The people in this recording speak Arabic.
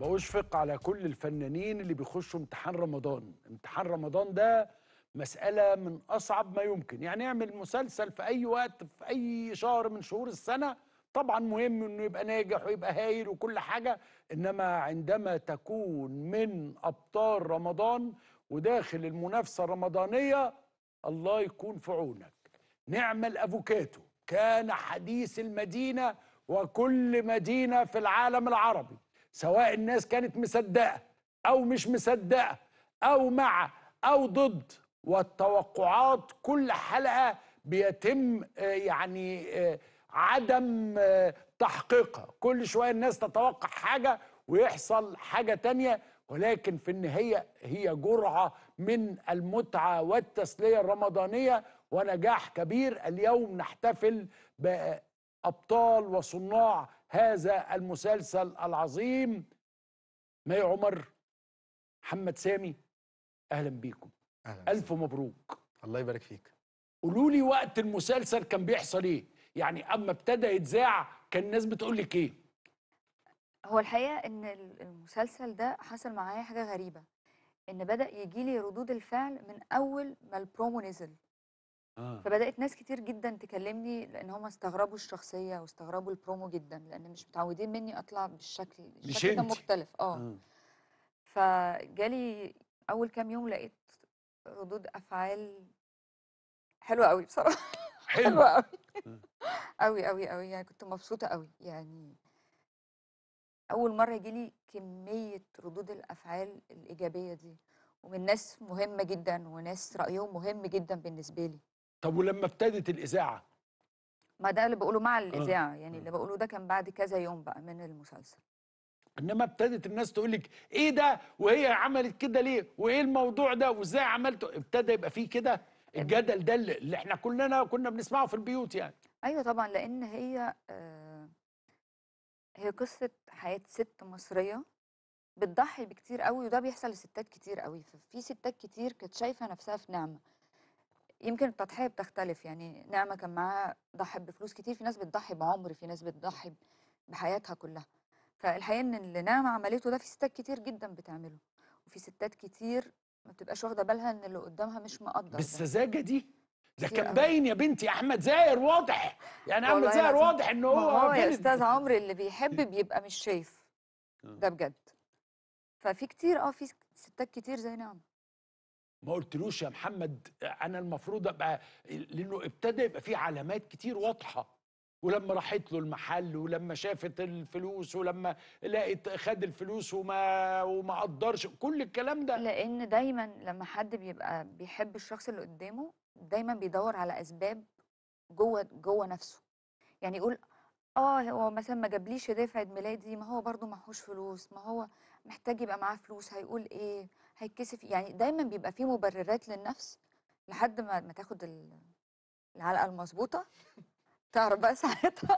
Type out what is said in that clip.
بأشفق على كل الفنانين اللي بيخشوا امتحان رمضان امتحان رمضان ده مسألة من أصعب ما يمكن يعني اعمل مسلسل في أي وقت في أي شهر من شهور السنة طبعا مهم انه يبقى ناجح ويبقى هايل وكل حاجة انما عندما تكون من ابطال رمضان وداخل المنافسة الرمضانية الله يكون في عونك نعم الافوكاتو كان حديث المدينة وكل مدينة في العالم العربي سواء الناس كانت مصدقه او مش مصدقه او مع او ضد والتوقعات كل حلقه بيتم آه، يعني آه، عدم آه، تحقيقها كل شويه الناس تتوقع حاجه ويحصل حاجه تانية ولكن في النهايه هي جرعه من المتعه والتسليه الرمضانيه ونجاح كبير اليوم نحتفل أبطال وصناع هذا المسلسل العظيم ماي عمر محمد سامي أهلا بيكم أهلا ألف مبروك الله يبارك فيك قولوا لي وقت المسلسل كان بيحصل إيه يعني أما ابتدى يتذاع كان الناس بتقول لك إيه هو الحقيقة إن المسلسل ده حصل معايا حاجة غريبة إن بدأ يجي لي ردود الفعل من أول ما البرومو نزل آه. فبدات ناس كتير جدا تكلمني لان هم استغربوا الشخصيه واستغربوا البرومو جدا لان مش متعودين مني اطلع بالشكل الشكل ده مختلف اه, آه. فجالي اول كام يوم لقيت ردود افعال حلوه قوي بصراحه حلوه قوي قوي آه. قوي قوي يعني كنت مبسوطه قوي يعني اول مره يجيلي كميه ردود الافعال الايجابيه دي ومن ناس مهمه جدا وناس رايهم مهم جدا بالنسبه لي طب ولما ابتدت الاذاعه ما ده اللي بقوله مع آه. الاذاعه يعني آه. يعني اللي بقوله ده كان بعد كذا يوم بقى من المسلسل انما ابتدت الناس تقول لك ايه ده وهي عملت كده ليه وايه الموضوع ده وازاي عملته ابتدى يبقى فيه كده الجدل ده اللي احنا كلنا كنا بنسمعه في البيوت يعني ايوه طبعا لان هي آه هي قصه حياه ست مصريه بتضحي بكتير قوي وده بيحصل لستات كتير قوي ففي ستات كتير كانت شايفه نفسها في نعمه يمكن التضحية بتختلف يعني نعمة كان معاها ضحت بفلوس كتير في ناس بتضحي بعمر في ناس بتضحي بحياتها كلها فالحقيقة إن اللي نعمة عملته ده في ستات كتير جدا بتعمله وفي ستات كتير ما بتبقاش واخدة بالها إن اللي قدامها مش مقدر بالسذاجة دي ده كان باين يا بنتي احمد زاهر واضح يعني احمد زاهر واضح ان هو هو يا استاذ عمرو اللي بيحب بيبقى مش شايف آه. ده بجد ففي كتير اه في ستات كتير زي نعمه ما قلتلوش يا محمد انا المفروض ابقى لانه ابتدى يبقى في علامات كتير واضحه ولما راحت له المحل ولما شافت الفلوس ولما لقت خد الفلوس وما وما قدرش كل الكلام ده لان دايما لما حد بيبقى بيحب الشخص اللي قدامه دايما بيدور على اسباب جوه جوه نفسه يعني يقول آه، هو مثلًا ما جابليش دافع عيد ميلادي، ما هو برضه معهوش فلوس، ما هو محتاج يبقى معاه فلوس، هيقول إيه، هيتكسف يعني دايمًا بيبقى في مبررات للنَفْس لحد ما ما تاخد العلقة المظبوطه تعرف بقى ساعتها